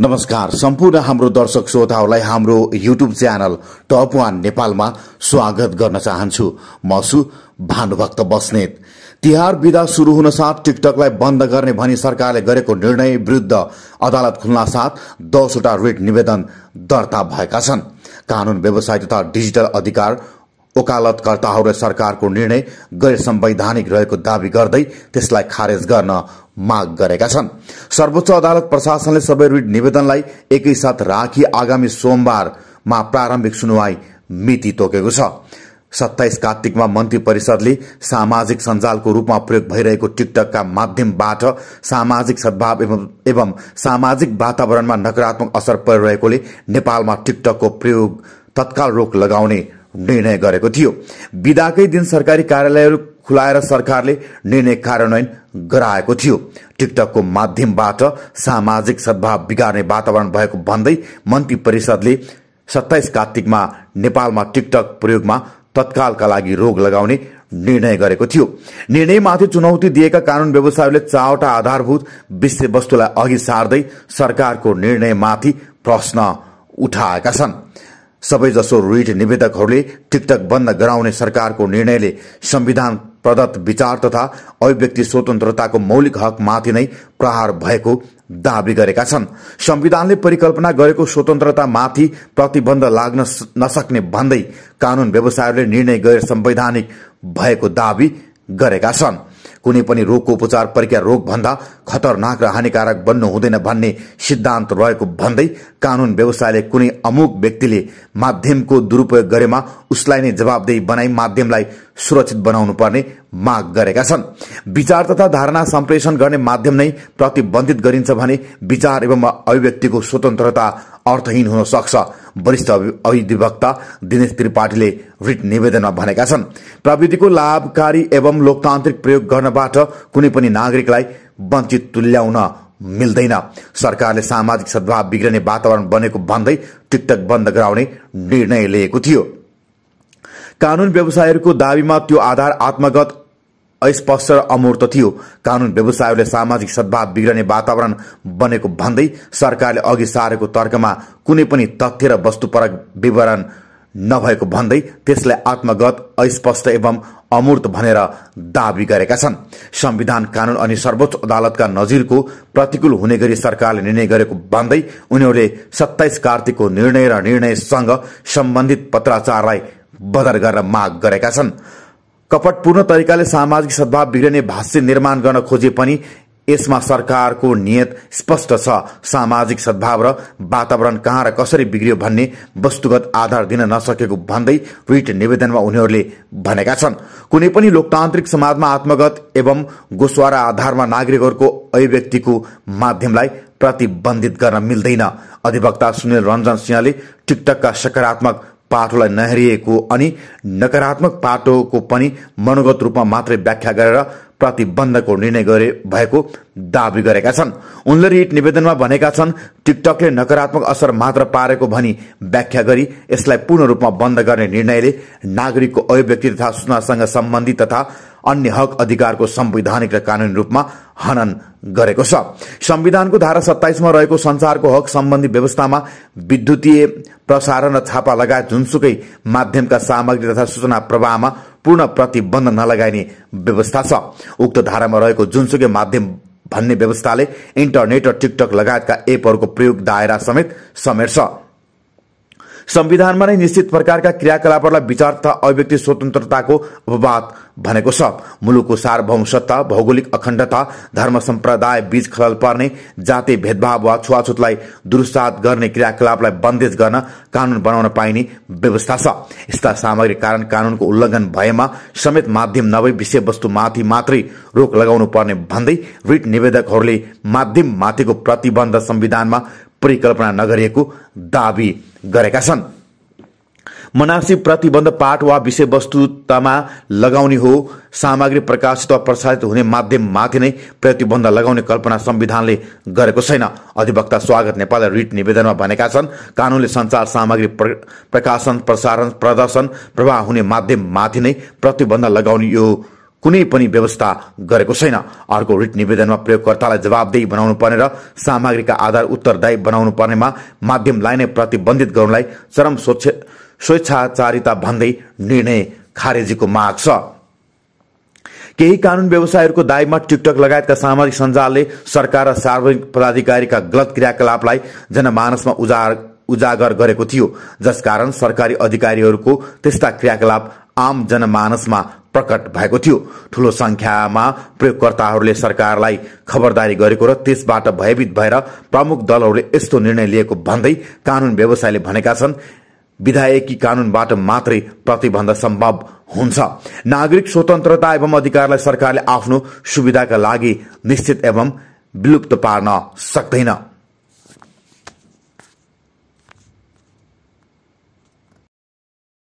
नमस्कार सम्पूर्ण हाम्रो दर्शक श्रोताहरूलाई हाम्रो युट्युब च्यानल टप वान नेपालमा स्वागत गर्न चाहन्छु म छु भानुभक्त बस्नेत तिहार विदा सुरु हुन साथ टिकटकलाई बन्द गर्ने भनी सरकारले गरेको निर्णय विरुद्ध अदालत खुल्न साथ दसवटा रिट निवेदन दर्ता भएका छन् कानून व्यवसाय तथा डिजिटल अधिकार ओकालतकर्ताहरूले सरकारको निर्णय गैर संवैधानिक रहेको दावी गर्दै त्यसलाई खारेज गर्न माग गरेका छन् सर्वोच्च अदालत प्रशासनले सबै रिट निवेदनलाई एकैसाथ राखी आगामी सोमबारमा प्रारम्भिक सुनवाई मिति तोकेको छ सत्ताइस कार्तिकमा मन्त्री परिषदले सामाजिक सञ्जालको रूपमा प्रयोग भइरहेको टिकटकका माध्यमबाट सामाजिक सद्भाव एवं सामाजिक वातावरणमा नकारात्मक असर परिरहेकोले नेपालमा टिकटकको प्रयोग तत्काल रोक लगाउने निर्णय गरेको थियो विदाकै दिन सरकारी कार्यालयहरू खुलाएर सरकारले निर्णय कार्यान्वयन गराएको थियो टिकटकको माध्यमबाट सामाजिक सद्भाव बिगार्ने वातावरण भएको भन्दै मन्त्री परिषदले सत्ताइस कार्तिकमा नेपालमा टिकटक प्रयोगमा तत्कालका लागि रोग लगाउने निर्णय गरेको थियो निर्णयमाथि चुनौती दिएका कानून व्यवसायहरूले चारवटा आधारभूत विषयवस्तुलाई अघि सार्दै सरकारको निर्णयमाथि प्रश्न उठाएका छन् सबैजसो रिट निवेदकहरूले टिकटक बन्द गराउने सरकारको निर्णयले संविधान प्रदत्त विचार तथा अभिव्यक्ति स्वतन्त्रताको मौलिक हकमाथि नै प्रहार भएको दावी गरेका छन् संविधानले परिकल्पना गरेको स्वतन्त्रतामाथि प्रतिबन्ध लाग्न नसक्ने भन्दै कानून व्यवसायहरूले निर्णय गैर संवैधानिक भएको दावी गरेका छन् कुनै पनि रोगको उपचार प्रक्रिया रोगभन्दा खतरनाक र हानिकारक बन्नु हुँदैन भन्ने सिद्धान्त रहेको भन्दै कानून व्यवसायले कुनै अमुक व्यक्तिले माध्यमको दुरूपयोग गरेमा उसलाई नै जवाबदेही बनाई माध्यमलाई सुरक्षित बनाउनु पर्ने माग गरेका छन् विचार तथा धारणा सम्प्रेषण गर्ने माध्यम नै प्रतिबन्धित गरिन्छ भने विचार एवं अभिव्यक्तिको स्वतन्त्रता अर्थहीन हुन सक्छ वरिष्ठ अधिवक्ता दिनेश ने रिट में भाग प्रविधि को लाभकारी एवं लोकतांत्रिक प्रयोग गर्नबाट नागरिक वंचित तुल्या मिलते सरकार ने सामजिक सामाजिक सद्भाव बिग्रने वातावरण बने भन्द टिकटक बंद कराने निर्णय लिएको थियो कानून व्यवसायीहरूको दावी में आधार आत्मगत अस्पष्ट र अमूर्त थियो कानून व्यवसायहरूले सामाजिक सद्भाव बिग्रने वातावरण बनेको भन्दै सरकारले अघि सारेको तर्कमा कुनै पनि तथ्य र वस्तुपरक विवरण नभएको भन्दै त्यसलाई आत्मगत अस्पष्ट एवं अमूर्त भनेर दावी गरेका छन् संविधान कानून अनि सर्वोच्च अदालतका नजिरको प्रतिकूल हुने गरी सरकारले निर्णय गरेको भन्दै उनीहरूले सत्ताइस कार्तिकको निर्णय र निर्णयसँग सम्बन्धित पत्राचारलाई बदर गरेर माग गरेका छन् कपटपूर्ण तरिकाले सामाजिक सद्भाव बिग्रिने भाष्य निर्माण गर्न खोजे पनि यसमा सरकारको नियत स्पष्ट छ सामाजिक सद्भाव र वातावरण कहाँ र कसरी बिग्रियो भन्ने वस्तुगत आधार दिन नसकेको भन्दै रिट निवेदनमा उनीहरूले भनेका छन् कुनै पनि लोकतान्त्रिक समाजमा आत्मगत एवं गोस्वारा आधारमा नागरिकहरूको अभिव्यक्तिको माध्यमलाई प्रतिबन्धित गर्न मिल्दैन अधिवक्ता सुनिल रञ्जन सिंहले टिकटकका सकारात्मक पाठोलाई नहेरिएको अनि नकारात्मक पाठोको पनि मनोगत रूपमा मात्रै व्याख्या गरेर प्रतिबन्धको निर्णय गरे भएको दावी गरेका छन् उनले रिट निवेदनमा भनेका छन् टिकटकले नकारात्मक असर मात्र पारेको भनी व्याख्या गरी यसलाई पूर्ण रूपमा बन्द गर्ने निर्णयले नागरिकको अभिव्यक्ति तथा सूचनासँग सम्बन्धित तथा अन्य हक अधिकार को संवैधानिक र कानूनी में हनन संविधान को धारा सत्ताईस में रहकर संचार को हक संबंधी व्यवस्था में विद्युतीय प्रसारण छापा छापा जुनसुक मध्यम का सामग्री तथा सूचना प्रवाह में पूर्ण न नलगाइने व्यवस्था उक्त धारा में रहकर जुनसुक मध्यम भन्ने व्यवस्था इंटरनेट और टिकटक लगाय एपर को प्रयोग दायरा समेत समेट्छ संविधानमा नै निश्चित प्रकारका क्रियाकलापहरूलाई विचार तथा अभिव्यक्ति स्वतन्त्रताको अपवाद भनेको छ मुलुकको सार्वभौमसत्ता भौगोलिक अखण्डता धर्म सम्प्रदाय बीच खलल पर्ने जाति भेदभाव वा छुवाछुतलाई दुरुस्तात गर्ने क्रियाकलापलाई बन्देज गर्न कानून बनाउन पाइने व्यवस्था छ यस्ता सामग्री कारण कानूनको उल्लङ्घन भएमा समेत माध्यम नभई विषयवस्तुमाथि मात्रै रोक लगाउनु पर्ने भन्दै रिट निवेदकहरूले माध्यम माथिको प्रतिबन्ध संविधानमा परिकल्पना नगरिएको दावी गरेका छन् मनासी प्रतिबन्ध पाठ वा विषयवस्तुतामा लगाउने हो सामग्री प्रकाशित वा प्रसारित हुने माध्यममाथि नै प्रतिबन्ध लगाउने कल्पना संविधानले गरेको छैन अधिवक्ता स्वागत नेपाल रिट निवेदनमा भनेका छन् कानूनले सञ्चार सामग्री प्रकाशन प्रसारण प्रदर्शन प्रवाह हुने माध्यममाथि नै प्रतिबन्ध लगाउने यो कुनै पनि व्यवस्था गरेको छैन अर्को रिट निवेदनमा प्रयोगकर्तालाई जवाबदेही बनाउनु पर्ने र सामग्रीका आधार उत्तरदायी बनाउनु पर्नेमा माध्यमलाई नै प्रतिबन्धित गर्नुलाई चरम स्वच्छ स्वेच्छाचारिता भन्दै निर्णय खारेजीको माग छ केही कानून व्यवसायहरूको दायमा टिकटक लगायतका सामाजिक सञ्जालले सरकार र सार्वजनिक पदाधिकारीका गलत क्रियाकलापलाई जनमानसमा उजार उजागर गरेको थियो जसकारण सरकारी अधिकारीहरूको त्यस्ता क्रियाकलाप आम जनमानसमा प्रकट भएको थियो ठूलो संख्यामा प्रयोगकर्ताहरूले सरकारलाई खबरदारी गरेको र त्यसबाट भयभीत भएर प्रमुख दलहरूले यस्तो निर्णय लिएको भन्दै कानून व्यवसायले भनेका छन् विधायकी कानूनबाट मात्रै प्रतिबन्ध सम्भव हुन्छ नागरिक स्वतन्त्रता एवं अधिकारलाई सरकारले आफ्नो सुविधाका लागि निश्चित एवं विलुप्त पार्न सक्दैन